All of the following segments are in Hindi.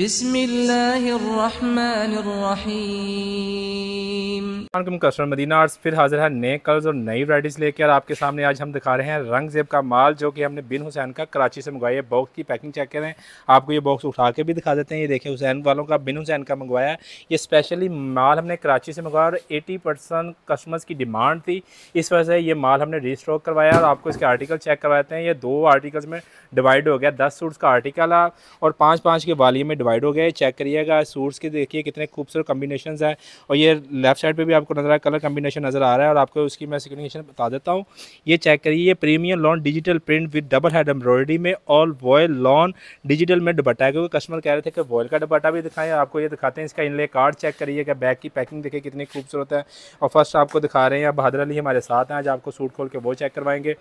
بسم الله الرحمن الرحيم मदीना आर्ट्स फिर हाजिर है नए कलर्स और नई वराइटीज़ लेकर आपके सामने आज हम दिखा रहे हैं रंगजेब का माल जो कि हमने बिन हुसैन का कराची से मंगवाया है बॉक्स की पैकिंग चेक करें आपको ये बॉक्स उठा के भी दिखा देते हैं ये देखें हुसैन वालों का बिन हुसैन का मंगवाया ये स्पेशली माल हमने कराची से मंगवाया और एटी परसेंट कस्टमर्स की डिमांड थी इस वजह से ये माल हमने रिस्टॉक करवाया और आपको इसके आर्टिकल चेक करवाते हैं ये दो आर्टिकल्स में डिवाइड हो गया दस सूट्स का आर्टिकल और पाँच पाँच के वाली में प्रोवाइड हो गया चेक करिएगा सूट्स के देखिए कितने खूबसूरत कम्बिनेशन है और ये लेफ्ट साइड पर भी आपको नजर कलर कम्बिनेशन नज़र आ रहा है और आपको उसकी मैं सिग्निफिकेशन बता देता हूँ ये चेक करिए premium lawn digital print with double head embroidery में और वॉयल लॉन डिजिटल में दुपट्टा है क्योंकि कस्टमर कह रहे थे कि वॉयल का दुपट्टा भी दिखाएं आपको ये दिखाते हैं इसका इनले कार्ड चेक करिएगा बैग की पैकिंग देखिए कितनी खूबसूरत है और फर्स्ट आपको दिखा रहे हैं बहादुर अली हमारे साथ हैं आज आपको सूट खोल के वो चेक करवाएंगे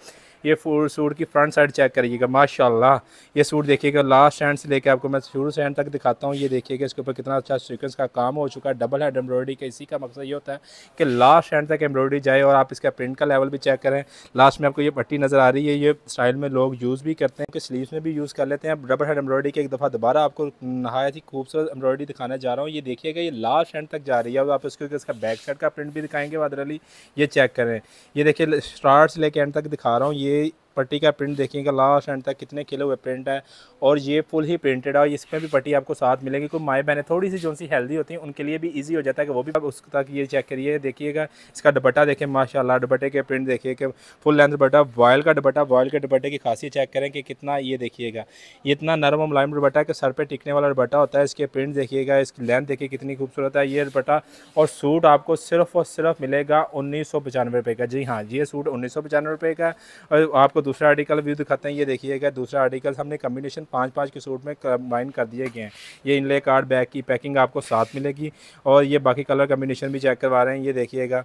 ये सूट की फ्रंट साइड चेक करिएगा माशाल्लाह ये सूट देखिएगा लास्ट हैंड से लेकर आपको मैं शुरू से हैंड तक करके दिखाता हूँ ये देखिएगा इसके ऊपर कितना अच्छा सीक्वेंस का काम हो चुका है डबल हैंड एम्ब्रॉयडरी का इसी का मकसद ये होता है कि लास्ट हैंड तक एम्ब्रॉयडरी जाए और आप इसका प्रिंट का लेवल भी चेक करें लास्ट में आपको ये पट्टी नज़र आ रही है ये स्टाइल में लोग यूज़ भी करते हैं कि स्लीवस में भी यूज़ कर लेते हैं डबल हैंड एम्ब्रॉयडरी की एक दफ़ा दोबारा आपको नहायत ही खूबसूरत एम्ब्रॉयडरी दिखाने जा रहा हूँ ये देखिएगा ये लास्ट हैंड तक जा रही है अब आप इसके इसका बैक साइड का प्रिंट भी दिखाएंगे वादरली ये चेक करें ये देखिए स्टार्ट से लेकर एंड तक दिखा रहा हूँ ये पट्टी का प्रिंट देखिएगा लास्ट एंड तक कितने खिले हुए प्रिंट है और ये फुल ही प्रिंटेड है और इसमें भी पट्टी आपको साथ मिलेगी कोई माए बहने थोड़ी सी जो सी हेल्दी होती हैं उनके लिए भी ईजी हो जाता है कि वो भी आप उस तक ये चेक करिए देखिएगा इसका दुपट्टा देखें माशाला दुपट्टे के प्रिंट देखिए कि फुल लेंथ दुपट्टा वॉयल का दुपट्टा वॉयल के दुपट्टे की खासी चेक करें कि कितना ये देखिएगा ये इतना नरम और मुलायम दुपट्टा के सर पर टिकने वाला दुपट्टा होता है इसके प्रिंट देखिएगा इसकी लेंथ देखिए कितनी खूबसूरत है ये दुपट्टा और सूट आपको सिर्फ और सिर्फ मिलेगा उन्नीस सौ पचानवे रुपये का जी हाँ ये सूट उन्नीस सौ पचानवे रुपये का और आपको दूसरा आर्टिकल व्यू दिखाते हैं ये देखिएगा दूसरा आर्टिकल हमने कम्बिनेशन पाँच पाँच के सूट में कंबाइन कर दिए गए हैं ये इनले कार्ड बैग की पैकिंग आपको साथ मिलेगी और ये बाकी कलर कम्बिनेशन भी चेक करवा रहे हैं ये देखिएगा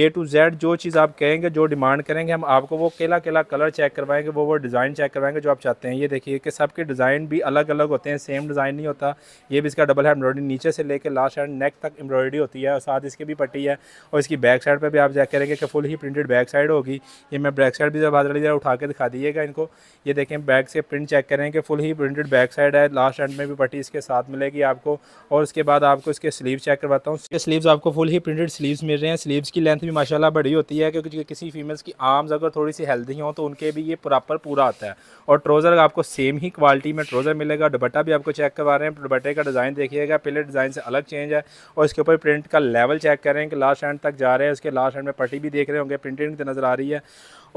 ए टू जेड जो चीज़ आप कहेंगे जो डिमांड करेंगे हम आपको वो केला केला कलर चेक करवाएंगे वो वो डिज़ाइन चेक करवाएंगे जो आप चाहते हैं ये देखिए कि सबके डिज़ाइन भी अलग अलग होते हैं सेम डिज़ाइन नहीं होता ये भी इसका डबल है एम्ब्रॉयडरी नीचे से लेकर लास्ट हैंड नेक तक एम्ब्रॉयडरी होती है और साथ इसकी भी पट्टी है और इसकी बैक साइड पर भी आप चेक करेंगे कि फुल ही प्रिंटेड बैक साइड होगी ये मैं बैक साइड भी जब हाजिर उठा उठा के दिखा दीजिएगा इनको ये देखें बैग से प्रिंट चेक करें कि फुल ही प्रिंटेड बैक साइड है लास्ट एंड में भी पट्टी इसके साथ मिलेगी आपको और उसके बाद आपको इसके स्लीव चेक करवाता हूँ इसके स्लीव्स आपको फुल ही प्रिंटेड स्लीव्स मिल रहे हैं स्लीव्स की लेंथ भी माशाला बड़ी होती है क्योंकि किसी फीमेल्स की आर्म्स अगर थोड़ी सी हेल्दी हों तो उनके भी ये प्रॉपर पूरा आता है और ट्रोज़र आपको सेम ही क्वालिटी में ट्रोज़र मिलेगा दुबट्टा भी आपको चेक करवा रहे हैं दुबट्टे का डिज़ाइन देखिएगा पहले डिज़ाइन से अलग चेंज है और इसके ऊपर प्रिंट का लेवल चेक करें कि लास्ट एंड तक जा रहे हैं उसके लास्ट एंड में पट्टी भी देख रहे होंगे प्रिंटिंग नज़र आ रही है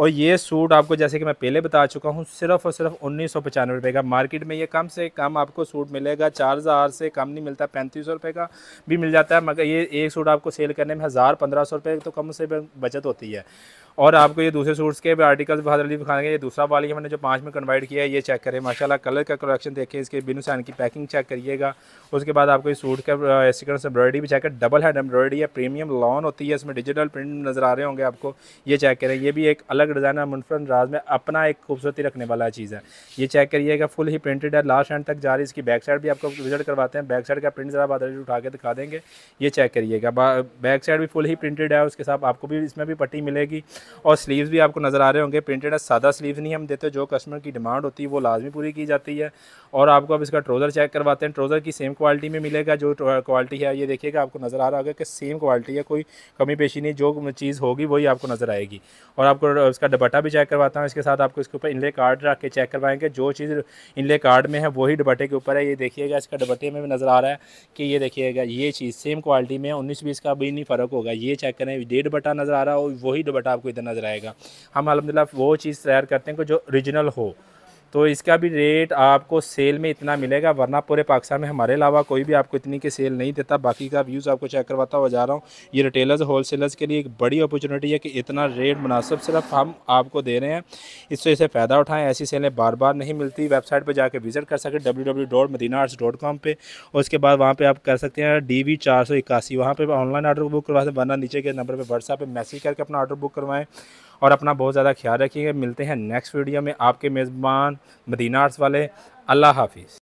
और ये सूट आपको जैसे कि मैं पहले बता चुका हूँ सिर्फ और सिर्फ उन्नीस सौ पचानवे रुपये का मार्केट में ये कम से कम आपको सूट मिलेगा चार हज़ार से कम नहीं मिलता पैंतीस सौ रुपये का भी मिल जाता है मगर ये एक सूट आपको सेल करने में हज़ार पंद्रह सौ रुपये तो कम से बचत होती है और आपको ये दूसरे सूट्स के आर्टिकल्स बहुत जल्दी दिखाएंगे ये दूसरा वाली है मैंने जो पाँच में कन्वर्ट किया है ये चेक करें माशाल्लाह कलर का कलेक्शन देखें इसके बिनू सैन की पैकिंग चेक करिएगा उसके बाद आपको इस सूट का स्टिकर्स एम्ब्रॉयडरी भी चेक कर डबल हैंड एम्ब्रॉयडरी है प्रीमियम लॉन होती है इसमें डिजिटल प्रिंट नज़र आ रहे होंगे आपको ये चेक करें ये भी एक अलग डिज़ाइन है मुनफरन राज अंदाज में अपना एक खूबसूरती रखने वाला चीज़ है ये चेक करिएगा फुल ही प्रिंटेड है लास्ट हैंड तक जा रही है इसकी बैक साइड भी आपको विजिट करवाते हैं बैक साइड का प्रिंट ज़रा बादल उठा के दिखा देंगे ये चेक करिएगा बैक साइड भी फुल ही प्रिंटेड है उसके साथ आपको भी इसमें भी पट्टी मिलेगी और स्लीव भी आपको नज़र आ रहे होंगे प्रिंटेड है सादा स्लीव नहीं हम देते जो कस्टमर की डिमांड होती है वो लाजमी पूरी की जाती है और आपको अब इसका ट्रोज़र चेक करवाते हैं ट्रोज़र की सेम क्वालिटी में मिलेगा जो क्वालिटी है ये देखिएगा आपको नज़र आ रहा होगा कि सेम क्वालिटी है कोई कमी पेशी नहीं जो चीज़ होगी वही आपको नज़र आएगी और आपको इसका दुपट्टा भी चेक करवाता बताता हूँ इसके साथ आपको इसके ऊपर इनले कार्ड रख के चेक करवाएंगे जो चीज़ इनले कार्ड में है वही दुपट्टे के ऊपर है ये देखिएगा इसका दुपट्टे में भी नज़र आ रहा है कि ये देखिएगा ये चीज़ सेम क्वालिटी में उन्नीस बीस का भी नहीं फ़र्क होगा ये चेक करें डेढ़ बटा नज़र आ रहा है और वही दुपट्टा आपको इधर नज़र आएगा हम अलहमदिल्ला वो चीज़ तैयार करते हैं कि जो ओरिजिनल हो तो इसका भी रेट आपको सेल में इतना मिलेगा वरना पूरे पाकिस्तान में हमारे अलावा कोई भी आपको इतनी की सेल नहीं देता बाकी का व्यूज़ आपको चेक करवाता हुआ जा रहा हूँ ये रिटेलर्स होलसेलर्स के लिए एक बड़ी अपॉर्चुनिटी है कि इतना रेट मुनासिब सिर्फ हम आपको दे रहे हैं इससे इसे फ़ायदा उठाएँ ऐसी सेलें बार बार नहीं मिलती वेबसाइट पर जाकर विज़िट कर सकें W W dot Madina Arts dot com पर और उसके बाद वहाँ पर आप कर सकते हैं डी वी चार सौ इक्यासी वहाँ पर ऑनलाइन ऑर्डर बुक करवा सकते वरना नीचे के नंबर पर व्हाट्सएप पर मैसेज करके अपना ऑर्डर बुक करवाएँ और अपना बहुत ज़्यादा ख्याल रखिएगा मिलते हैं नेक्स्ट वीडियो में आपके मेज़बान मदीना आर्ट्स वाले अल्लाह हाफिज़